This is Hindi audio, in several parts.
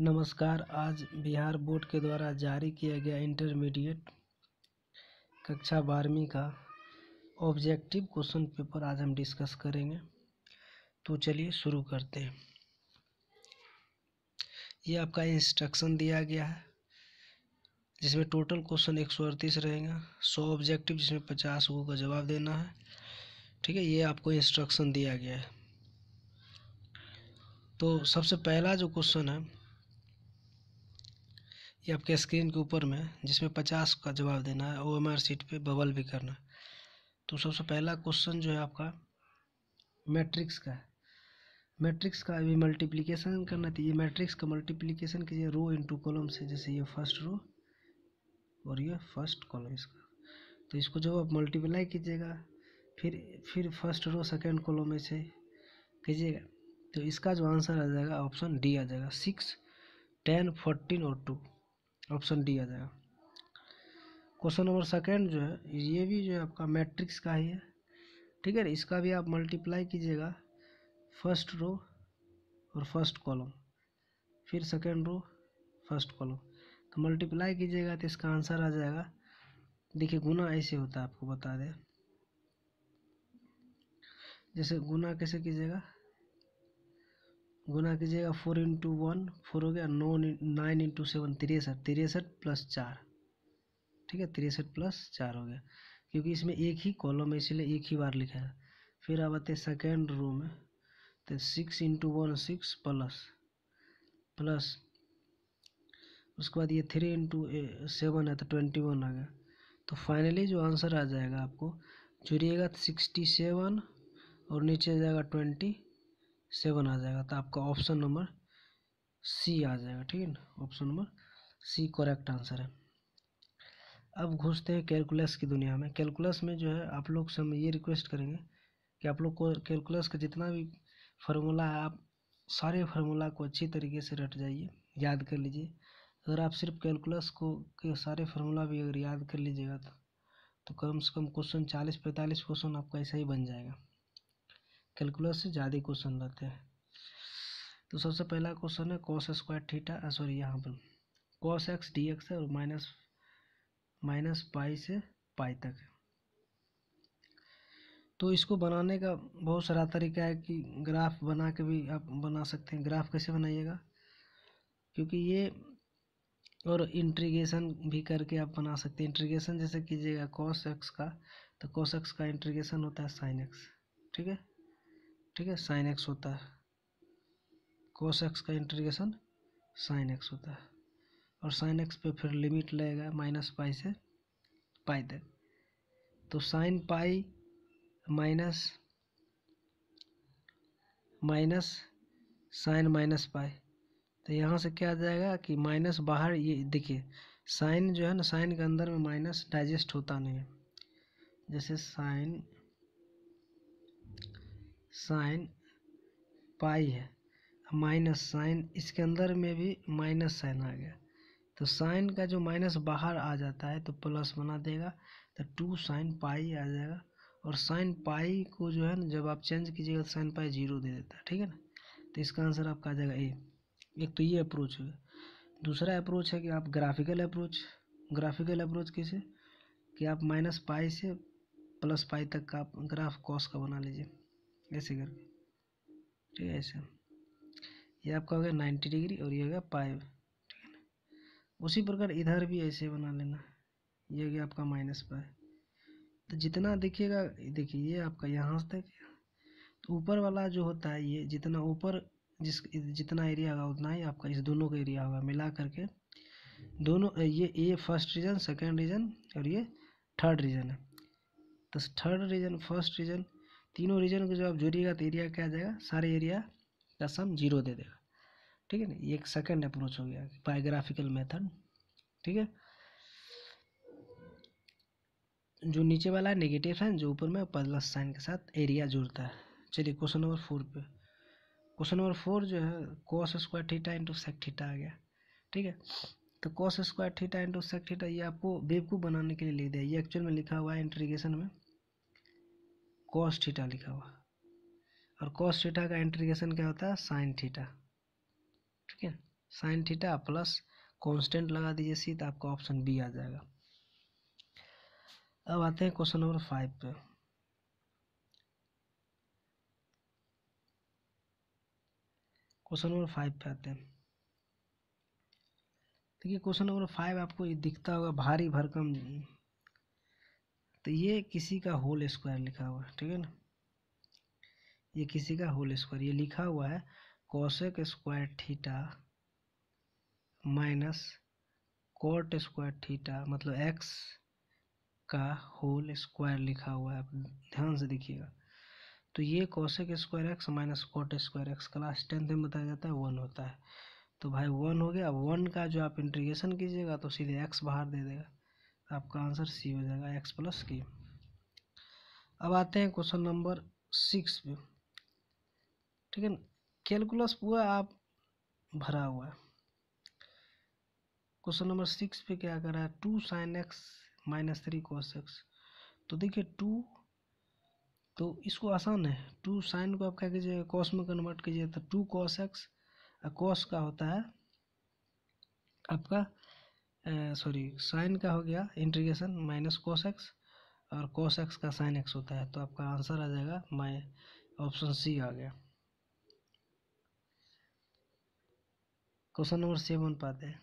नमस्कार आज बिहार बोर्ड के द्वारा जारी किया गया इंटरमीडिएट कक्षा बारहवीं का ऑब्जेक्टिव क्वेश्चन पेपर आज हम डिस्कस करेंगे तो चलिए शुरू करते हैं ये आपका इंस्ट्रक्शन दिया गया है जिसमें टोटल क्वेश्चन एक सौ अड़तीस रहेगा सौ ऑब्जेक्टिव जिसमें पचास वो का जवाब देना है ठीक है ये आपको इंस्ट्रक्शन दिया गया है तो सबसे पहला जो क्वेश्चन है ये आपके स्क्रीन के ऊपर में जिसमें पचास का जवाब देना है ओ एम आर सीट पर बबल भी करना है तो सबसे पहला क्वेश्चन जो है आपका मैट्रिक्स का है मैट्रिक्स का अभी मल्टीप्लिकेशन करना था ये मैट्रिक्स का मल्टीप्लिकेशन कीजिए रो टू कॉलम से जैसे ये फर्स्ट रो और ये फर्स्ट कॉलम इसका तो इसको जब आप मल्टीप्लाई कीजिएगा फिर फिर फर्स्ट रो सेकेंड कॉलम में से कीजिएगा तो इसका जो आंसर आ जाएगा ऑप्शन डी आ जाएगा सिक्स टेन फोर्टीन और टू ऑप्शन डी आ जाएगा क्वेश्चन नंबर सेकेंड जो है ये भी जो है आपका मैट्रिक्स का ही है ठीक है इसका भी आप मल्टीप्लाई कीजिएगा फर्स्ट रो और फर्स्ट कॉलम फिर सेकेंड रो फर्स्ट कॉलम तो मल्टीप्लाई कीजिएगा तो इसका आंसर आ जाएगा देखिए गुना ऐसे होता है आपको बता दें जैसे गुना कैसे कीजिएगा गुना कीजिएगा फोर इंटू वन फोर हो गया नौ नाइन इंटू सेवन तिरसठ तिरसठ प्लस चार ठीक है तिरसठ प्लस चार हो गया क्योंकि इसमें एक ही कॉलम है इसीलिए एक ही बार लिखा है फिर आप आते सेकेंड रो में तो six into one six plus plus उसके बाद ये थ्री इंटू सेवन है तो ट्वेंटी वन आ गया तो फाइनली जो आंसर आ जाएगा आपको जुड़िएगा सिक्सटी सेवन और नीचे जाएगा ट्वेंटी सेवन आ जाएगा तो आपका ऑप्शन नंबर सी आ जाएगा ठीक है ना option number C correct answer है अब घुसते हैं कैलकुलस की दुनिया में कैलकुलस में जो है आप लोग से हम ये रिक्वेस्ट करेंगे कि आप लोग को कैलकुलस का जितना भी फार्मूला है आप सारे फार्मूला को अच्छी तरीके से रट जाइए याद कर लीजिए अगर आप सिर्फ कैलकुलस को के सारे फार्मूला भी अगर याद कर लीजिएगा तो, तो कम से कम क्वेश्चन चालीस पैंतालीस क्वेश्चन आपका ऐसा ही बन जाएगा कैलकुलस से ज़्यादा क्वेश्चन रहते हैं तो सबसे पहला क्वेश्चन है कॉस स्क्वायर थीटा सॉरी यहाँ पर कॉस एक्स डी एक्स है और माइनस माइनस पाई से पाई तक है तो इसको बनाने का बहुत सारा तरीका है कि ग्राफ बना के भी आप बना सकते हैं ग्राफ कैसे बनाइएगा क्योंकि ये और इंट्रीगेशन भी करके आप बना सकते हैं इंट्रीगेशन जैसे कीजिएगा कॉस एक्स का तो कॉस एक्स का इंट्रीगेशन होता है साइन एक्स ठीक है ठीक है साइन एक्स होता है कोस एक्स का इंटीग्रेशन साइन एक्स होता है और साइन एक्स पे फिर लिमिट लगेगा माइनस पाई से पाई तक तो sine pi minus minus sine minus pi तो यहाँ से क्या आ जाएगा कि माइनस बाहर ये देखिए साइन जो है ना साइन के अंदर में माइनस डाइजेस्ट होता नहीं है जैसे साइन साइन पाई है माइनस साइन इसके अंदर में भी माइनस साइन आ गया तो साइन का जो माइनस बाहर आ जाता है तो प्लस बना देगा तो टू साइन पाई आ जाएगा और साइन पाई को जो है ना जब आप चेंज कीजिएगा तो साइन पाई जीरो दे देता है ठीक है ना तो इसका आंसर आपका आ जाएगा ए एक तो ये अप्रोच है दूसरा अप्रोच है कि आप ग्राफिकल अप्रोच ग्राफिकल अप्रोच कैसे कि आप माइनस पाई से प्लस पाई तक का आप ग्राफ कॉस का बना लीजिए ऐसे करके ठीक है ऐसे ये आपका हो गया नाइन्टी डिग्री और ये हो गया पाइव ठीक है ना उसी प्रकार इधर भी ऐसे बना लेना ये हो गया आपका माइनस पाइव तो जितना देखिएगा देखिए ये आपका यहाँ से तक तो ऊपर वाला जो होता है ये जितना ऊपर जिस जितना एरिया होगा उतना ही आपका इस दोनों का एरिया होगा मिला करके दोनों ये ये फर्स्ट रीजन सेकेंड रीजन और ये थर्ड रीजन है तो थर्ड रीजन फर्स्ट रीजन तीनों रीजन को जब आप जोड़िएगा तो एरिया क्या आ जाएगा सारे एरिया का सम जीरो दे देगा ठीक है ना ये एक सेकेंड अप्रोच हो गया बायोग्राफिकल मेथड ठीक है जो नीचे वाला है नेगेटिव साइन जो ऊपर में प्लस साइन के साथ एरिया जुड़ता है चलिए क्वेश्चन नंबर फोर पे क्वेश्चन नंबर फोर जो है cos square theta into sec theta आ गया ठीक है तो cos square theta into sec theta ये आपको बेवकूफ़ बनाने के लिए लिख दिया ये एक्चुअल में लिखा हुआ है इंट्रीगेशन में कॉस थीटा लिखा हुआ और कॉस थीटा का इंटीग्रेशन क्या होता है साइन थीटा ठीक है साइन थीटा प्लस कांस्टेंट लगा दीजिए सी तो आपका ऑप्शन बी आ जाएगा अब आते हैं क्वेश्चन नंबर फाइव पे क्वेश्चन नंबर फाइव पे आते हैं देखिए क्वेश्चन नंबर फाइव आपको ये दिखता होगा भारी भरकम तो ये किसी का होल स्क्वायर लिखा हुआ है ठीक है ना ये किसी का होल स्क्वायर ये लिखा हुआ है cosec square theta minus cot square theta मतलब एक्स का होल स्क्वायर लिखा हुआ है आप ध्यान से देखिएगा तो ये cosec square x minus cot square x class tenth में बताया जाता है वन होता है तो भाई वन हो गया वन का जो आप इंटीग्रेशन कीजिएगा तो सीधे एक्स बाहर दे देगा आपका आंसर सी हो जाएगा एक्स प्लस के अब आते हैं क्वेश्चन नंबर सिक्स पे ठीक है ना कैलकुलस पूरा आप भरा हुआ है क्वेश्चन नंबर सिक्स पे क्या कर रहा है two sine x minus three cos x तो देखिए टू तो इसको आसान है टू साइन को आप क्या कीजिए कॉस में कन्वर्ट कीजिए तो टू कॉस एक्स और कॉस का होता है आपका सॉरी साइन का हो गया इंटीग्रेशन माइनस कोस एक्स और कोस एक्स का साइन एक्स होता है तो आपका आंसर आ जाएगा माई ऑप्शन सी आ गया क्वेश्चन नंबर सेवन पाते हैं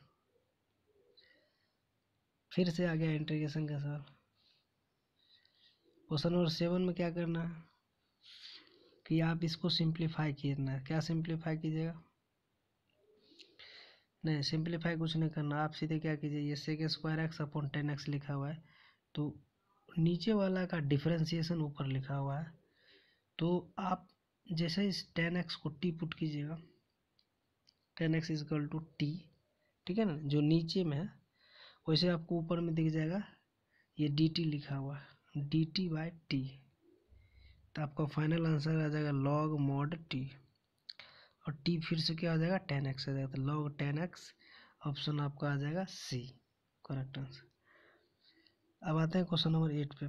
फिर से आ गया इंटीग्रेशन का सवाल क्वेश्चन नंबर सेवन में क्या करना है कि आप इसको सिंप्लीफाई करना है क्या सिंप्लीफाई कीजिएगा नहीं सिंप्लीफाई कुछ नहीं करना आप सीधे क्या कीजिए ये sec square x upon tan x लिखा हुआ है तो नीचे वाला का डिफ्रेंसीसन ऊपर लिखा हुआ है तो आप जैसे इस टेन एक्स को टी पुट कीजिएगा tan x is equal to t ठीक है ना जो नीचे में है वैसे आपको ऊपर में दिख जाएगा ये डी टी लिखा हुआ है डी टी बाई टी तो आपका फाइनल आंसर आ जाएगा लॉग मॉड टी और टी फिर से क्या आ जाएगा टेन एक्स आ जाएगा तो लॉग टेन एक्स ऑप्शन आपका आ जाएगा सी करेक्ट आंसर अब आते हैं क्वेश्चन नंबर एट पे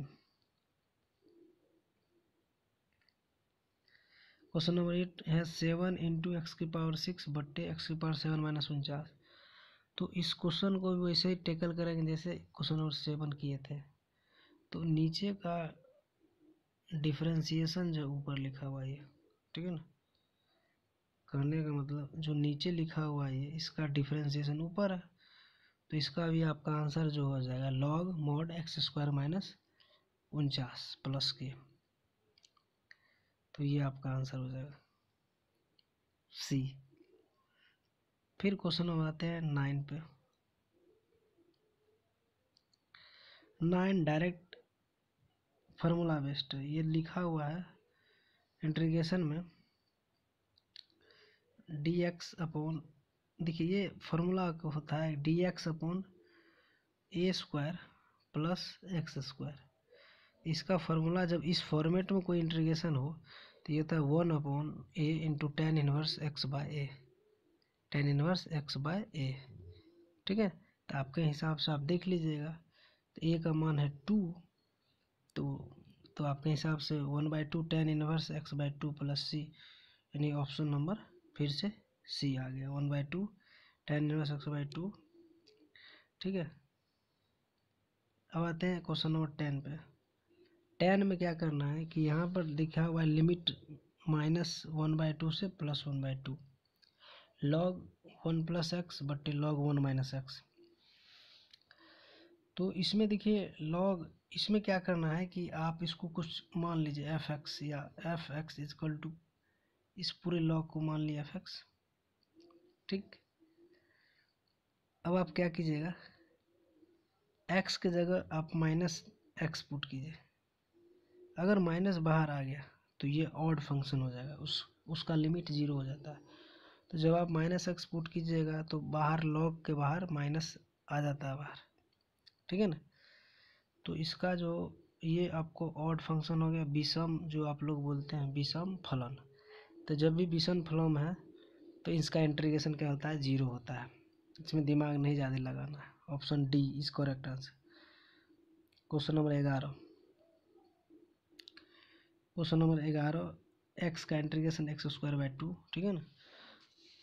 क्वेश्चन नंबर एट है सेवन इंटू एक्स की पावर सिक्स बट्टे एक्स की पावर सेवन माइनस उनचास तो इस क्वेश्चन को भी वैसे ही टेकल करेंगे जैसे क्वेश्चन नंबर सेवन किए थे तो नीचे का डिफ्रेंसिएशन जो ऊपर लिखा हुआ है ठीक है ना करने का मतलब जो नीचे लिखा हुआ है इसका डिफ्रेंसिएशन ऊपर है तो इसका भी आपका आंसर जो हो जाएगा log mod x square minus उनचास प्लस के तो ये आपका आंसर हो जाएगा सी फिर क्वेश्चन हम आते हैं नाइन पे नाइन डायरेक्ट फार्मूला बेस्ड ये लिखा हुआ है इंट्रीगेशन में डी एक्स अपॉन देखिए ये फॉर्मूला का होता है d x upon a square plus x square इसका फॉर्मूला जब इस फॉर्मेट में कोई इंटीग्रेशन हो तो ये होता है one upon a into tan inverse x by a tan inverse x by a ठीक है तो आपके हिसाब से आप देख लीजिएगा तो ए का मान है टू तो तो आपके हिसाब से one by two tan inverse x by two plus c यानी ऑप्शन नंबर फिर से सी आ गया one by two tan inverse x by two ठीक है अब आते हैं क्वेश्चन नंबर टेन पे टेन में क्या करना है कि यहाँ पर लिखा हुआ है limit minus one by two से plus one by two log one plus x बट्टे लॉग वन माइनस एक्स तो इसमें देखिए लॉग इसमें क्या करना है कि आप इसको कुछ मान लीजिए एफ एक्स या एफ एक्स इजकल टू इस पूरे लॉ को मान लिया फैक्स ठीक अब आप क्या कीजिएगा एक्स के जगह आप माइनस एक्स पुट कीजिए अगर माइनस बाहर आ गया तो ये ऑड फंक्शन हो जाएगा उस उसका लिमिट ज़ीरो हो जाता है तो जब आप माइनस एक्स पुट कीजिएगा तो बाहर लॉग के बाहर माइनस आ जाता है बाहर ठीक है ना तो इसका जो ये आपको ऑड फंक्शन हो गया विषम जो आप लोग बोलते हैं विषम फलन तो जब भी विषम फ्लोम है तो इसका इंट्रीगेशन क्या होता है जीरो होता है इसमें दिमाग नहीं ज़्यादा लगाना है option D is correct answer question number ग्यारह क्वेश्चन नंबर ग्यारह एक्स का integration x square by two ठीक है ना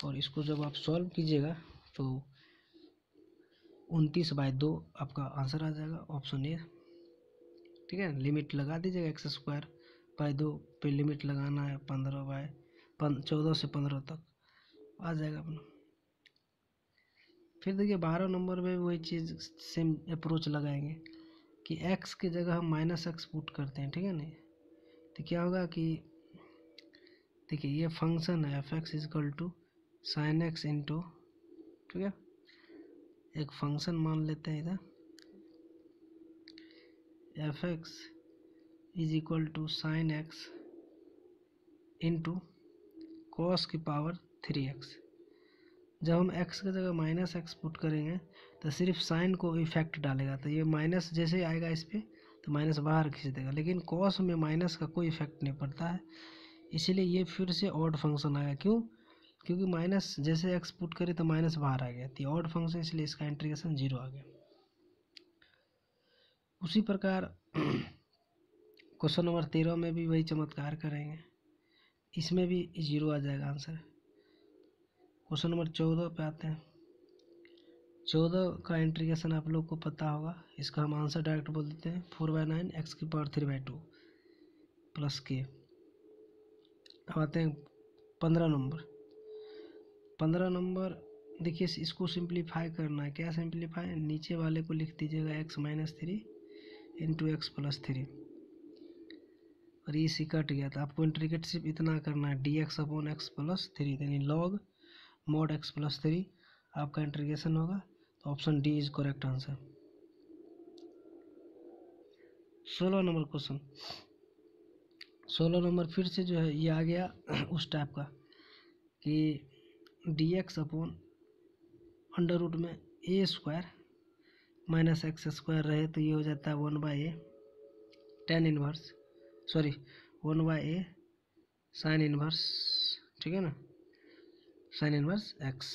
और इसको जब आप सॉल्व कीजिएगा तो उनतीस बाई दो आपका आंसर आ जाएगा ऑप्शन ए ठीक है लिमिट लगा दीजिएगा एक्स स्क्वायर बाई दो पे लिमिट लगाना है पंद्रह बाय चौदह से पंद्रह तक आ जाएगा अपना फिर देखिए बारह नंबर में वही चीज़ सेम अप्रोच लगाएंगे कि एक्स की जगह हम माइनस एक्स पुट करते हैं ठीक है नहीं तो क्या होगा कि देखिए ये फंक्शन है f x is equal to sine x into ठीक है एक फंक्शन मान लेते हैं इधर f x is equal to sine x into cos की पावर थ्री एक्स जब हम एक्स की जगह माइनस एक्स पुट करेंगे तो सिर्फ साइन को इफेक्ट डालेगा तो ये माइनस जैसे ही आएगा इस पर तो माइनस बाहर खींच देगा लेकिन कॉस में माइनस का कोई इफेक्ट नहीं पड़ता है इसीलिए ये फिर से ऑड फंक्शन आएगा क्यों क्योंकि माइनस जैसे एक्स पुट करे तो माइनस बाहर आ गया तो ऑड फंक्शन इसलिए इसका इंट्रीगेशन जीरो आ गया उसी प्रकार क्वेश्चन नंबर तेरह में भी वही चमत्कार करेंगे इसमें भी ज़ीरो आ जाएगा आंसर क्वेश्चन नंबर चौदह पे आते हैं चौदह का इंट्रीगेशन आप लोग को पता होगा इसका हम आंसर डायरेक्ट बोल देते हैं फोर बाय नाइन एक्स की power three by two plus के अब आते हैं पंद्रह नंबर पंद्रह नंबर देखिए इसको सिंप्लीफाई करना है क्या सिंप्लीफाई नीचे वाले को लिख दीजिएगा x minus three into x plus three और ई सी कट गया तो आपको इंट्रीकेट सिर्फ इतना करना है d x upon x plus three यानी log mod x plus three आपका इंट्रीगेशन होगा तो option D is correct answer सोलह नंबर क्वेश्चन सोलह नंबर फिर से जो है ये आ गया उस टाइप का कि d x upon under root में a square minus x square रहे तो ये हो जाता है one by a tan inverse sorry one by a sine inverse ठीक है ना साइन इनवर्स एक्स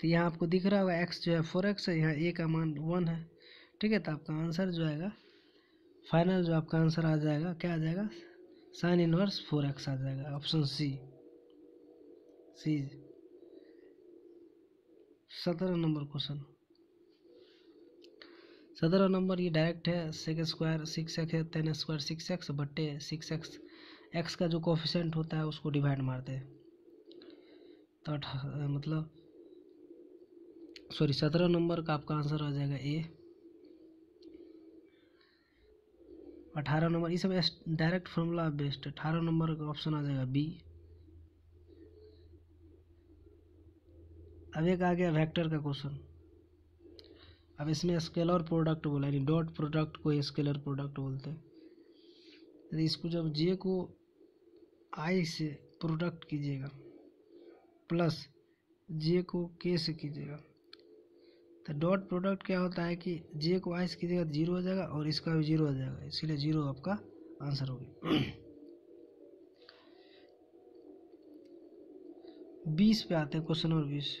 तो यहाँ आपको दिख रहा होगा एक्स जो है फोर एक्स है यहाँ ए का मान वन है ठीक है तो आपका आंसर जो आएगा फाइनल जो आपका आंसर आ जाएगा क्या आ जाएगा साइन इनवर्स फोर एक्स आ जाएगा ऑप्शन सी सी सत्रह नंबर क्वेश्चन सत्रह नंबर ये डायरेक्ट है सेक स्क्वायर सिक्स एक्स है टेन स्क्वायर सिक्स एक्स बट्टे सिक्स एक्स एक्स का जो कोफिशेंट होता है उसको डिवाइड मारते हैं तो मतलब सॉरी सत्रह नंबर का आपका आंसर आ जाएगा ए अठारह नंबर ये सब डायरेक्ट फॉर्मूला बेस्ट अठारह नंबर का ऑप्शन आ जाएगा बी अब एक आ गया वेक्टर का क्वेश्चन अब इसमें स्केलर प्रोडक्ट बोला यानी डॉट प्रोडक्ट को स्केलर प्रोडक्ट बोलते हैं यदि इसको जब जे को आई से प्रोडक्ट कीजिएगा प्लस जे को के से कीजिएगा तो डॉट प्रोडक्ट क्या होता है कि जे को आई से कीजिएगा जीरो तो हो जाएगा और इसका भी जीरो हो जाएगा इसीलिए जीरो आपका आंसर होगा बीस पे आते हैं क्वेश्चन नंबर बीस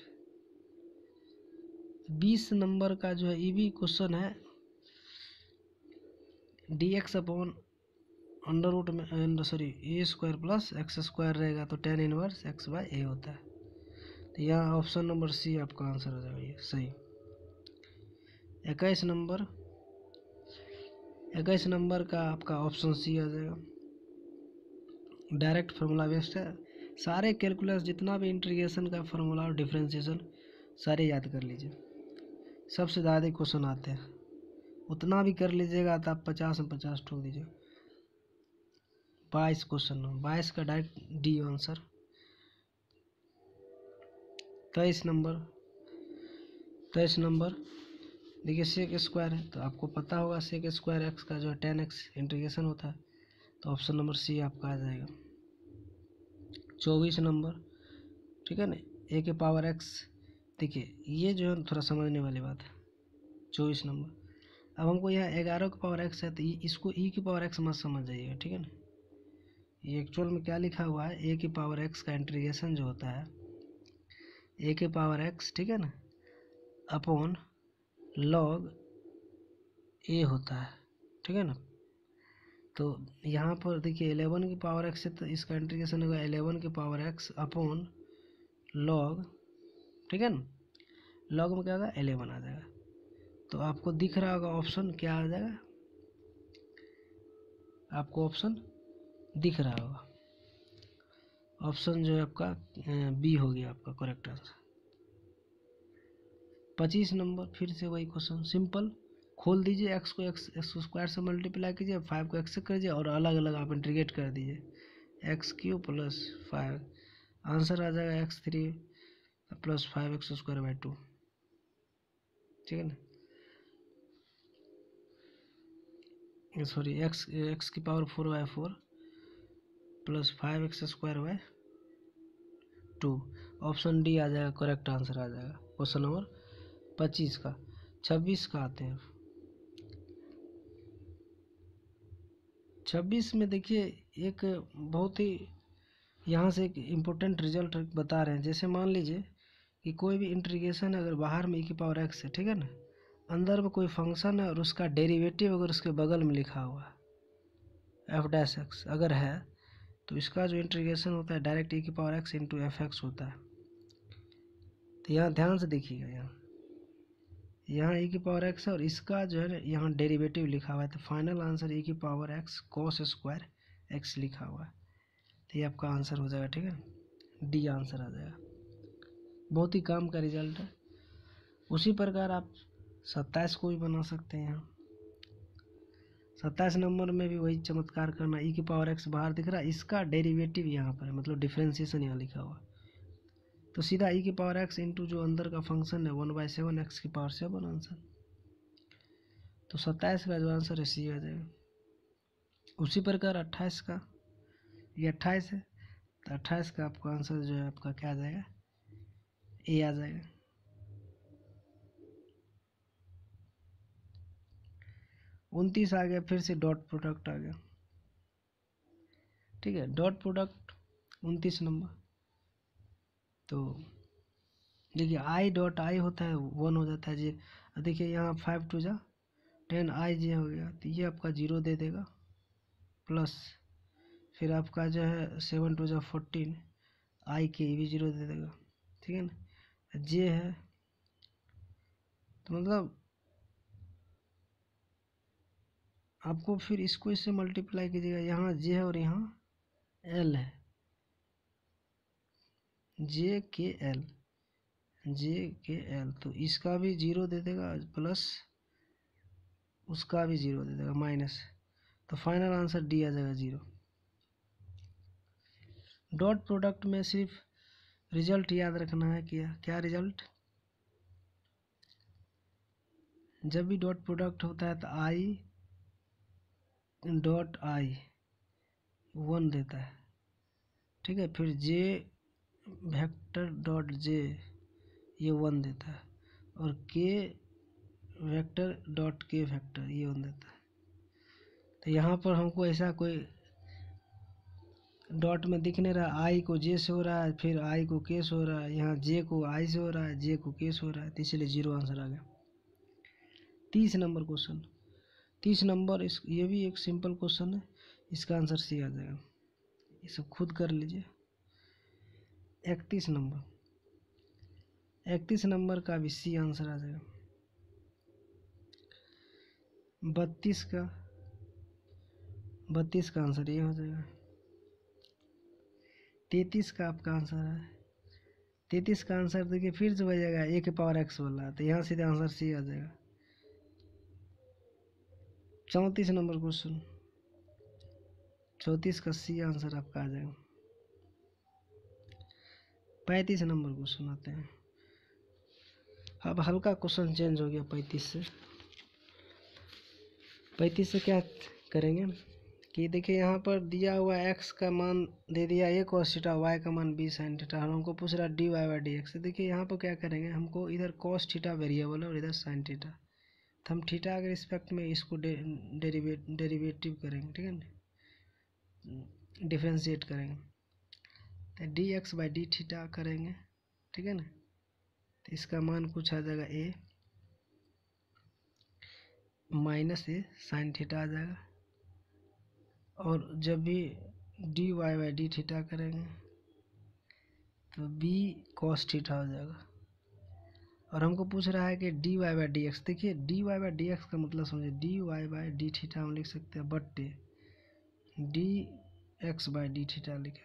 बीस नंबर का जो है ये भी क्वेश्चन है d x upon under root में sorry a square plus x square रहेगा तो tan inverse x by a होता है तो यहाँ ऑप्शन नंबर सी आपका आंसर हो जाएगा ये सही इक्कीस नंबर इक्कीस नंबर का आपका ऑप्शन सी आ जाएगा डायरेक्ट फार्मूला बेस्ड है सारे कैलकुलस जितना भी इंटीग्रेशन का फार्मूला और डिफ्रेंसिएशन सारे याद कर लीजिए सबसे ज़्यादा क्वेश्चन आते हैं उतना भी कर लीजिएगा तो आप पचास में पचास ठोक दीजिए बाईस क्वेश्चन बाईस का डायरेक्ट डी आंसर तेईस नंबर तेईस नंबर देखिए सेक स्क्वायर है तो आपको पता होगा सेक स्क्वायर एक्स का जो है टेन एक्स इंटीग्रेशन होता है तो ऑप्शन नंबर सी आपका आ जाएगा चौबीस नंबर ठीक है ना ए के पावर एक्स देखिए ये जो है थोड़ा समझने वाली बात है चौबीस नंबर अब हमको यहाँ ग्यारह का पावर एक्स है तो इसको ई e की पावर एक्स मत समझ जाइएगा ठीक है ना ये एक्चुअल में क्या लिखा हुआ है ए की पावर एक्स का इंटीग्रेशन जो होता है ए की पावर एक्स ठीक है ना अपॉन लॉग ए होता है ठीक है ना तो यहाँ पर देखिए एलेवन की पावर एक्स है तो इसका इंट्रीगेशन होगा एलेवन की पावर एक्स अपॉन लॉग ठीक है ना लॉग में क्या होगा एलेवन आ जाएगा तो आपको दिख रहा होगा ऑप्शन क्या आ जाएगा आपको ऑप्शन दिख रहा होगा ऑप्शन जो है आपका बी हो गया आपका करेक्ट आंसर पच्चीस नंबर फिर से वही क्वेश्चन सिंपल खोल दीजिए एक्स को एक्स एक्स स्क्वायर से मल्टीप्लाई कीजिए फाइव को एक्स कर दीजिए और अलग अलग आप इंटीग्रेट कर दीजिए x cube plus five answer आ जाएगा x three plus five x square by two ठीक है ना सॉरी एक्स एक्स की power four by four plus five x square by two option D आ जाएगा करेक्ट आंसर आ जाएगा क्वेश्चन नंबर पच्चीस का छब्बीस का आते हैं छब्बीस में देखिए एक बहुत ही यहाँ से एक इम्पोर्टेंट रिजल्ट बता रहे हैं जैसे मान लीजिए कि कोई भी इंट्रीगेशन अगर बाहर में ई e की पावर एक्स है ठीक है ना अंदर में कोई फंक्शन है और उसका डेरिवेटिव अगर उसके बगल में लिखा हुआ है एफ डैश एक्स अगर है तो इसका जो इंट्रीगेशन होता है डायरेक्ट ई e की power x into f x होता है तो यहाँ ध्यान से देखिएगा यहाँ यहाँ ई e की पावर एक्स है और इसका जो है ना यहाँ डेरीवेटिव लिखा हुआ है तो फाइनल आंसर ई की power x cos square x लिखा हुआ है तो ये आपका आंसर हो जाएगा ठीक है डी आंसर आ जाएगा बहुत ही काम का रिजल्ट है उसी प्रकार आप सत्ताईस को भी बना सकते हैं सत्ताईस नंबर में भी वही चमत्कार करना ई e की पावर एक्स बाहर दिख रहा है इसका डेरिवेटिव यहाँ पर है मतलब डिफ्रेंसिएशन यहाँ लिखा हुआ तो सीधा ई e की पावर एक्स इंटू जो अंदर का फंक्शन है वन बाई सेवन एक्स की पावर सेवन आंसर तो सत्ताईस का जो आंसर है सी आ जाएगा उसी प्रकार अट्ठाईस का ये अट्ठाईस है तो अट्ठाईस का आपका आंसर जो है आपका क्या आ जाएगा ए आ जाएगा उनतीस आ गया फिर से डॉट प्रोडक्ट आ गया ठीक है डॉट प्रोडक्ट उनतीस नंबर तो देखिए आई डॉट आई होता है वन हो जाता है जे देखिए यहाँ फाइव टू जा टेन आई जे हो गया तो ये आपका जीरो दे देगा प्लस फिर आपका जो है सेवन टू जा फोर्टीन आई के भी जीरो दे देगा ठीक है ना जे है तो मतलब आपको फिर इसको इससे मल्टीप्लाई कीजिएगा यहाँ जे है और यहाँ एल है जे के एल जे के एल तो इसका भी जीरो दे देगा प्लस उसका भी जीरो दे देगा माइनस तो फाइनल आंसर डी आ जाएगा जीरो डॉट प्रोडक्ट में सिर्फ रिजल्ट याद रखना है क्या क्या रिजल्ट जब भी डॉट प्रोडक्ट होता है तो आई डॉट आई वन देता है ठीक है फिर जे वेक्टर डॉट जे ये वन देता है और k vector dot k vector ये वन देता है तो यहाँ पर हमको ऐसा कोई डॉट में दिखने रहा रहा आई को जे से हो रहा है फिर आई को के से हो रहा है यहाँ जे को आई से हो रहा है जे को के से हो रहा है तो इसलिए जीरो आंसर आ गया तीस नंबर क्वेश्चन तीस नंबर इस ये भी एक सिंपल क्वेश्चन है इसका आंसर सी आ जाएगा ये सब खुद कर लीजिए इकतीस नंबर इकतीस नंबर का भी सी आंसर आ जाएगा बत्तीस का बत्तीस का आंसर ये हो जाएगा तैतीस का आपका आंसर है तैतीस का आंसर देखिए फिर जो हो जाएगा ए के पावर एक्स वाला तो यहाँ सीधे आंसर सी आ जाएगा चौंतीस नंबर क्वेश्चन चौंतीस का सी आंसर आपका आ जाएगा पैंतीस नंबर क्वेश्चन आते हैं अब हल्का क्वेश्चन चेंज हो गया पैंतीस से पैंतीस से क्या करेंगे कि देखिए यहाँ पर दिया हुआ एक्स का मान दे दिया एक कॉस थीटा वाई का मान बी साइन थीटा और हमको पूछ रहा है d y y d x देखिए यहाँ पर क्या करेंगे हमको इधर कॉस थीटा वेरिएबल है और इधर साइन थीटा तो हम थीटा के रिस्पेक्ट में इसको डेरीवेटिव करेंगे ठीक है ना डिफ्रेंशिएट करेंगे तो d x by d theta करेंगे ठीक है ना तो इसका मान कुछ आ जाएगा a minus a sine theta आ जाएगा और जब भी d y by d theta करेंगे तो बी कॉस थीटा हो जाएगा और हमको पूछ रहा है कि d y by d x देखिए d y by d x का मतलब समझिए d y by d theta हम लिख सकते हैं बट्टे d x by d theta लिखें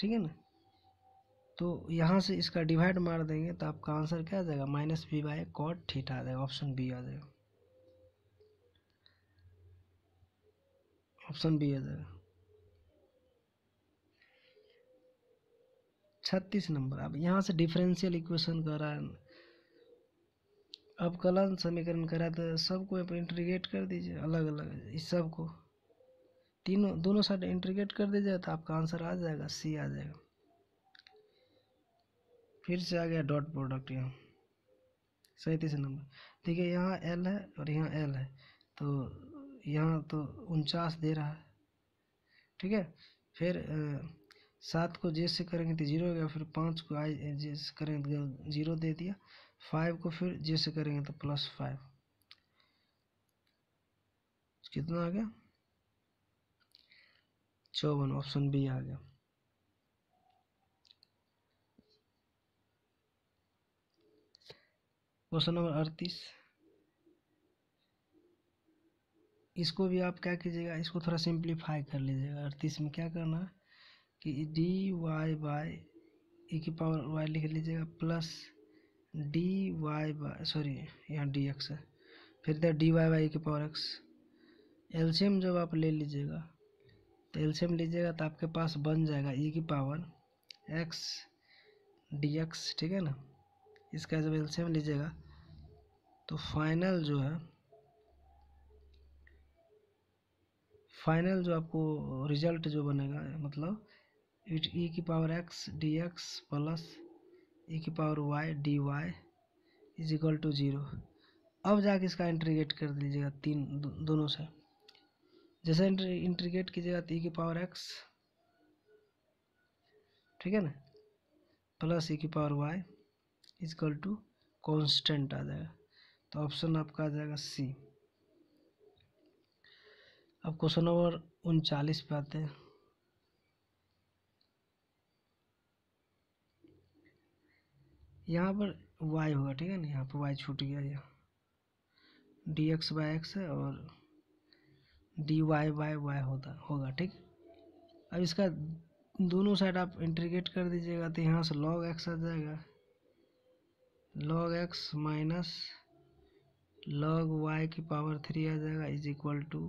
ठीक है ना तो यहाँ से इसका डिवाइड मार देंगे तो आपका आंसर क्या आ जाएगा minus b by cot theta आ जाएगा ऑप्शन बी आ जाएगा ऑप्शन बी है सर छत्तीस नंबर अब यहाँ से डिफरेंशियल इक्वेशन करा अब कलन समीकरण करा तो सबको इंट्रीगेट कर दीजिए अलग अलग इस सब को तीनों दोनों साइड इंट्रीगेट कर दीजिए तो आपका आंसर आ जाएगा सी आ जाएगा फिर से आ गया डॉट प्रोडक्ट यहाँ सैंतीस नंबर ठीक है यहाँ एल है और यहाँ एल है तो यहाँ तो उनचास दे रहा है ठीक है फिर सात को जे से करेंगे तो जीरो हो गया फिर पाँच को आई जे से करेंगे तो जीरो दे दिया फाइव को फिर जे से करेंगे तो प्लस फाइव कितना आ गया चौवन ऑप्शन बी आ गया क्वेश्चन नंबर अड़तीस इसको भी आप क्या कीजिएगा इसको थोड़ा सिंप्लीफाई कर लीजिएगा अड़तीस में क्या करना कि डी वाई बाई ई की पावर वाई लिख लीजिएगा plus d y by sorry यहाँ डी एक्स है फिर इधर डी वाई ए की पावर एक्स एल्शियम जब आप ले लीजिएगा तो एल्शियम लीजिएगा तो आपके पास बन जाएगा ई e की पावर एक्स डी एक्स ठीक है ना इसका जब एल्शियम लीजिएगा तो फाइनल जो है फाइनल जो आपको रिजल्ट जो बनेगा मतलब इट ई e की power x d x plus e की power y d y is equal to zero अब जाके इसका इंट्रीगेट कर दीजिएगा तीन दो, दोनों से जैसे इंट्रीगेट कीजिएगा तो ई e की पावर एक्स ठीक है ना प्लस ई e की power y equal to constant आ जाएगा तो ऑप्शन आपका आ जाएगा सी अब क्वेश्चन नंबर उनचालीस पे आते हैं यहाँ पर वाई होगा ठीक है ना यहाँ पर वाई छूट गया यहाँ डी एक्स बाई एक्स है और डी वाई बाई वाई होता होगा ठीक अब इसका दोनों साइड आप इंटीग्रेट कर दीजिएगा तो यहाँ से लॉग एक्स आ जाएगा log x minus log y की पावर थ्री आ जाएगा इज इक्वल टू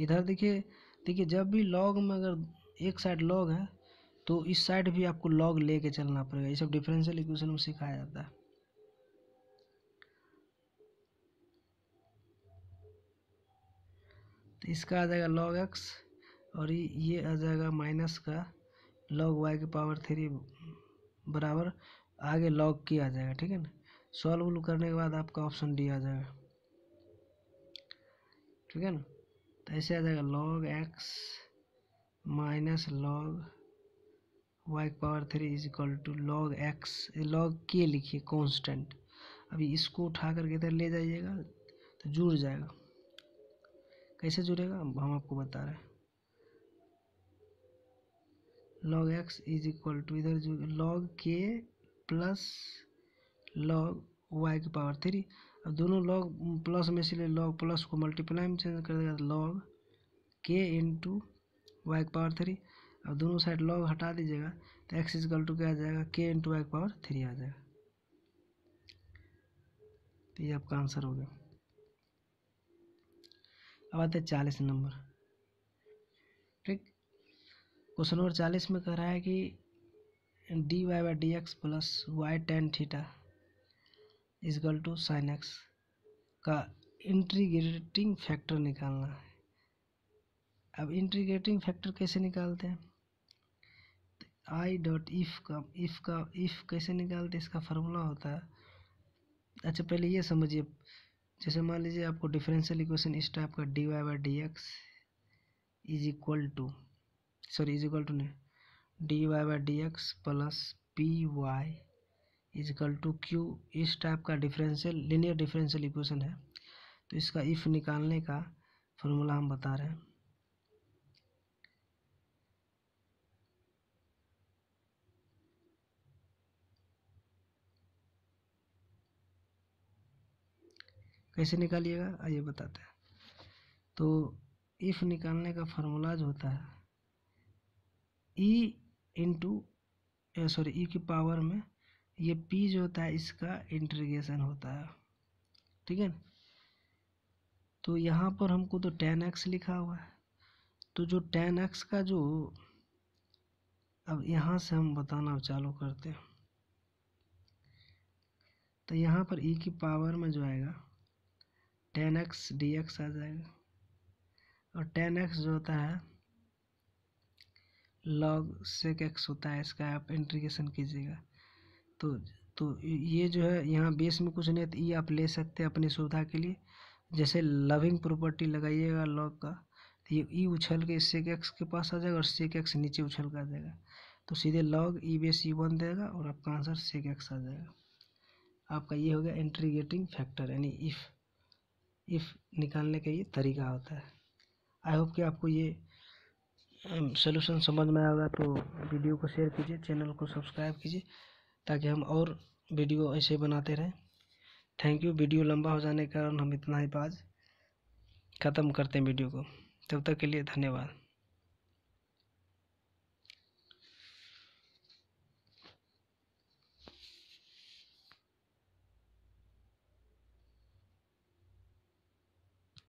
इधर देखिए देखिए जब भी लॉग में अगर एक साइड लॉग है तो इस साइड भी आपको लॉग लेके चलना पड़ेगा ये सब डिफरेंशियल इक्वेशन में सिखाया जाता है तो इसका आ जाएगा लॉग एक्स और ये आ जाएगा माइनस का लॉग वाई के पावर थ्री बराबर आगे लॉग की आ जाएगा ठीक है ना सॉल्व करने के बाद आपका ऑप्शन डी आ जाएगा ठीक है ना तो ऐसे आ जाएगा log x minus log y power three is equal to log x log k लिखिए कांस्टेंट अभी इसको उठा करके इधर ले जाइएगा तो जुड़ जाएगा कैसे जुड़ेगा हम आपको बता रहे हैं log x is equal to इधर log k plus log y की पावर थ्री अब दोनों लॉग प्लस में इसलिए लॉग प्लस को मल्टीप्लाई में चेंज कर देगा लॉग के इंटू वाई के पावर थ्री अब दोनों साइड लॉग हटा दीजिएगा तो एक्स इजकल टू क्या आ जाएगा के इंटू वाई के पावर थ्री आ जाएगा तो ये आपका आंसर हो गया अब आते हैं चालीस नंबर ठीक क्वेश्चन नंबर चालीस में कह रहा है कि d y by d x plus y tan theta is equal to sine x का इंट्रीग्रेटिंग फैक्टर निकालना है अब इंट्रीग्रेटिंग फैक्टर कैसे निकालते हैं आई डॉट इफ़ का इफ़ का इफ़ कैसे निकालते हैं इसका फार्मूला होता है अच्छा पहले ये समझिए जैसे मान लीजिए आपको डिफरेंशियल इक्वेशन इस टाइप का d y by d x is equal to sorry is equal to नहीं d y by d x plus p y is equal to q इस टाइप का डिफरेंशियल लीनियर डिफरेंशियल इक्वेशन है तो इसका इफ़ निकालने का फॉर्मूला हम बता रहे हैं कैसे निकालिएगा आइए बताते हैं तो इफ़ निकालने का फॉर्मूला जो होता है ई इंटू सॉरी ई की पावर में ये पी जो होता है इसका इंट्रीगेशन होता है ठीक है तो यहाँ पर हमको तो टेन एक्स लिखा हुआ है तो जो टेन एक्स का जो अब यहाँ से हम बताना चालू करते हैं तो यहाँ पर ई e की पावर में जो आएगा टेन एक्स डी एक्स आ जाएगा और टेन एक्स जो होता है लॉग सेक एक्स होता है इसका आप इंट्रीगेशन कीजिएगा तो तो ये जो है यहाँ बेस में कुछ नहीं तो ये आप ले सकते हैं अपनी सुविधा के लिए जैसे लविंग प्रॉपर्टी लगाइएगा लॉग का तो ये ई उछल के सेक एक्स के पास आ जाएगा और सेक एक्स नीचे उछल कर देगा तो सीधे log e base e one देगा और आपका आंसर सेक एक्स आ जाएगा आपका ये हो गया इंट्रीगेटिंग फैक्टर यानी इफ़ इफ़ निकालने का ये तरीका होता है आई होप कि आपको ये सोल्यूशन समझ में आएगा तो वीडियो को शेयर कीजिए चैनल को सब्सक्राइब कीजिए ताकि हम और वीडियो ऐसे बनाते रहें थैंक यू वीडियो लंबा हो जाने के कारण हम इतना ही पाज़ ख़त्म करते हैं वीडियो को तब तक के लिए धन्यवाद